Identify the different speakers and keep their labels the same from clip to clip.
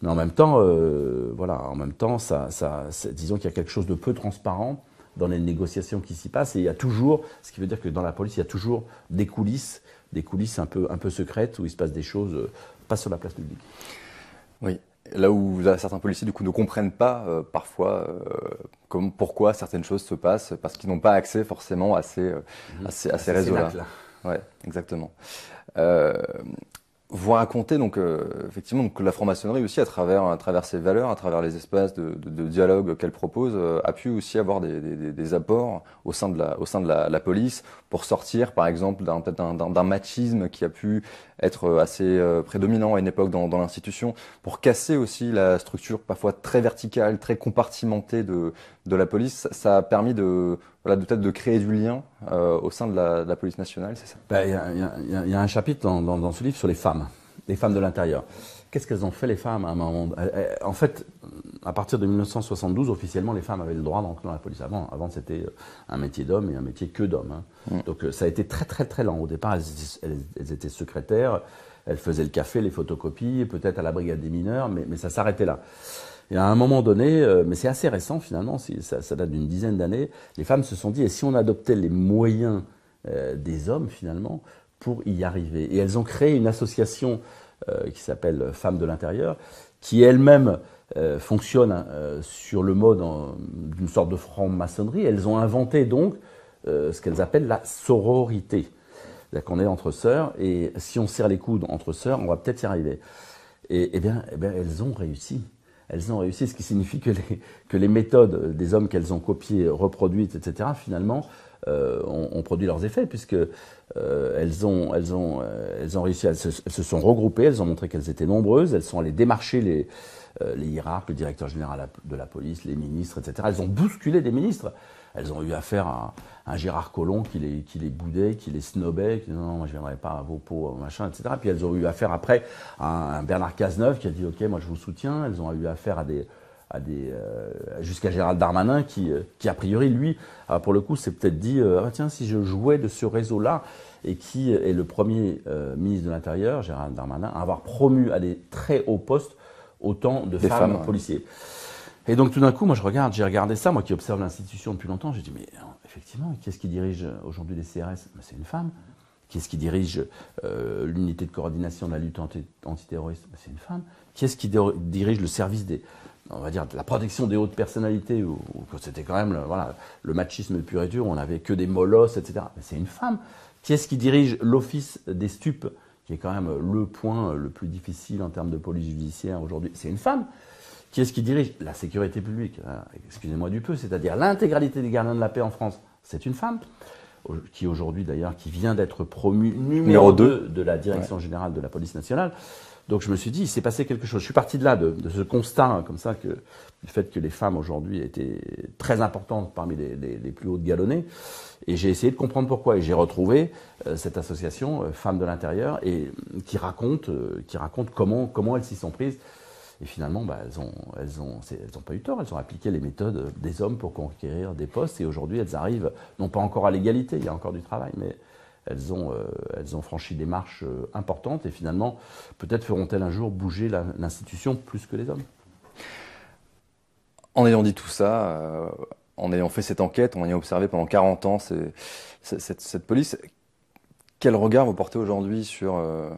Speaker 1: Mais en même temps, euh, voilà, en même temps, disons qu'il y a quelque chose de peu transparent dans les négociations qui s'y passent. Et il y a toujours, ce qui veut dire que dans la police, il y a toujours des coulisses, des coulisses un peu, un peu secrètes où il se passe des choses, euh, pas sur la place publique.
Speaker 2: Oui. Là où certains policiers du coup ne comprennent pas euh, parfois pourquoi certaines choses se passent parce qu'ils n'ont pas accès forcément à ces, mhm. à ces, réseaux-là. Ouais, exactement vous racontez donc euh, effectivement que la franc-maçonnerie aussi à travers à travers ses valeurs, à travers les espaces de, dialogue qu'elle propose, euh, a pu aussi avoir des, apports au sein de la au sein de la, police pour sortir par exemple d'un d'un machisme qui a pu être euh, assez prédominant à une époque dans, dans l'institution, pour casser aussi la structure parfois très verticale, très compartimentée de de la police. Ça a permis de peut-être de créer du lien euh, au sein de la, police nationale, c'est
Speaker 1: ça Il y, a un chapitre dans, ce livre sur les femmes, les femmes de l'intérieur. Qu'est-ce qu'elles ont fait les femmes à un moment En fait, à partir de 1972, officiellement, les femmes avaient le droit d'entrer dans la police. Avant, avant c'était euh, un métier d'homme et un métier que d'homme. Hein. Mm. Donc euh, ça a été très très très lent. Au départ, elles, étaient secrétaires, elles faisaient le café, les photocopies, peut-être à la brigade des mineurs, mais, mais ça s'arrêtait là. Et à un moment donné, euh, mais c'est assez récent finalement, ça, date d'une dizaine d'années, les femmes se sont dit, et si on adoptait les moyens euh, des hommes finalement pour y arriver Et elles ont créé une association euh, qui s'appelle Femmes de l'intérieur, qui elle-même fonctionne hein, sur le mode d'une sorte de franc-maçonnerie. Elles ont inventé donc ce qu'elles appellent la sororité. C'est-à-dire qu'on est entre sœurs, et si on serre les coudes entre sœurs, on va peut-être y arriver. Et, et eh eh bien, elles ont réussi elles ont réussi, ce qui signifie que les, méthodes des hommes qu'elles ont copiées, reproduites, etc., finalement, euh, ont, produit leurs effets, puisque euh, euh, elles, ont, réussi, elles se, sont regroupées, elles ont montré qu'elles étaient nombreuses, elles sont allées démarcher les, les hiérarques, le directeur général de la police, les ministres, etc. Elles ont bousculé des ministres elles ont eu affaire à un Gérard Collomb qui les, boudait, qui les snobait, qui disait non, moi je viendrai pas à vos pots, euh, machin, etc. Puis elles ont eu affaire après à un Bernard Cazeneuve qui a dit ok, moi je vous soutiens. Elles ont eu affaire à des, à des euh, jusqu'à Gérald Darmanin qui, euh, qui a priori lui pour le coup s'est peut-être dit ah, tiens si je jouais de ce réseau là et qui est le premier ministre de l'intérieur Gérald Darmanin à avoir promu à des très hauts postes autant de femmes, policiers. Et donc tout d'un coup, moi je regarde, j'ai regardé ça, moi qui observe l'institution depuis longtemps, j'ai dit, mais effectivement, qui est-ce qui dirige aujourd'hui les CRS C'est une femme. Qui est-ce qui dirige euh, l'unité de coordination de la lutte anti antiterroriste C'est une femme. Qui est-ce qui dirige le service des, on va dire, de la protection des hautes personnalités, où, c'était quand même le, voilà, le machisme pur et dur, on n'avait que des molosses, etc. C'est une femme. Qui est-ce qui dirige l'office des stupes, qui est quand même le point le plus difficile en termes de police judiciaire aujourd'hui C'est une femme. Qui est-ce qui dirige La sécurité publique, hein. excusez-moi du peu, c'est-à-dire l'intégralité des gardiens de la paix en France, c'est une femme, qui aujourd'hui d'ailleurs, qui vient d'être promue numéro 2 de la Direction générale de la police nationale. Donc je me suis dit, il s'est passé quelque chose. Je suis parti de là, de, ce constat, hein, comme ça, que du fait que les femmes aujourd'hui étaient très importantes parmi les, plus hautes galonnées. Et j'ai essayé de comprendre pourquoi. Et j'ai retrouvé euh, cette association euh, Femmes de l'intérieur et qui raconte, euh, qui raconte comment comment elles s'y sont prises. Et finalement, bah, elles n'ont elles ont, elles ont pas eu tort, elles ont appliqué les méthodes des hommes pour conquérir des postes, et aujourd'hui elles arrivent, non pas encore à l'égalité, il y a encore du travail, mais elles ont, euh, elles ont franchi des marches euh, importantes, et finalement, peut-être feront-elles un jour bouger l'institution plus que les hommes. En ayant dit tout ça, euh, en
Speaker 2: ayant fait cette enquête, en ayant observé pendant 40 ans cette, cette police, quel regard vous portez aujourd'hui sur, euh,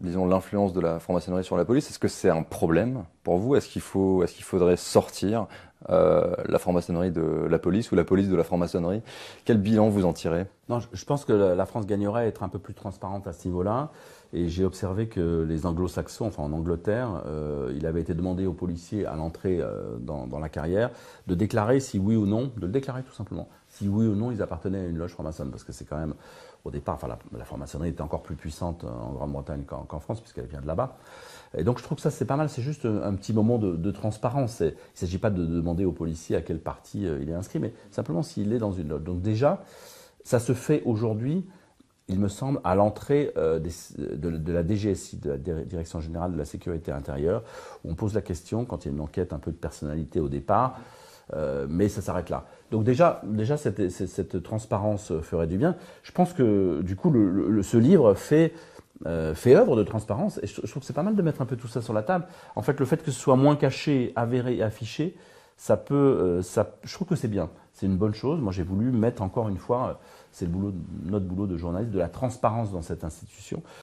Speaker 2: disons, l'influence de la franc-maçonnerie sur la police Est-ce que c'est un problème pour vous Est-ce qu'il faut, est-ce qu'il faudrait sortir euh, la franc-maçonnerie de la police ou la police de la franc-maçonnerie Quel bilan vous en tirez
Speaker 1: Non, je, je pense que la France gagnerait à être un peu plus transparente à ce niveau-là. Et j'ai observé que les anglo-saxons, enfin en Angleterre, euh, il avait été demandé aux policiers à l'entrée euh, dans, la carrière de déclarer si oui ou non, de le déclarer tout simplement, si oui ou non ils appartenaient à une loge franc-maçonne. Parce que c'est quand même, au départ, enfin, la, franc-maçonnerie était encore plus puissante en Grande-Bretagne qu'en France, puisqu'elle vient de là-bas. Et donc je trouve que ça c'est pas mal, c'est juste un petit moment de, transparence. Il ne s'agit pas de demander aux policiers à quel parti euh, il est inscrit, mais simplement s'il est dans une loge. Donc déjà, ça se fait aujourd'hui il me semble, à l'entrée euh, de, la DGSI, de la Direction Générale de la Sécurité Intérieure, où on pose la question, quand il y a une enquête un peu de personnalité au départ, euh, mais ça s'arrête là. Donc déjà, déjà cette, transparence ferait du bien. Je pense que du coup, ce livre euh, fait, œuvre de transparence, et je, je trouve que c'est pas mal de mettre un peu tout ça sur la table. En fait, le fait que ce soit moins caché, avéré, affiché, ça peut, euh, je trouve que c'est bien. C'est une bonne chose. Moi, j'ai voulu mettre encore une fois, euh, c'est notre boulot de journaliste, de la transparence dans cette institution.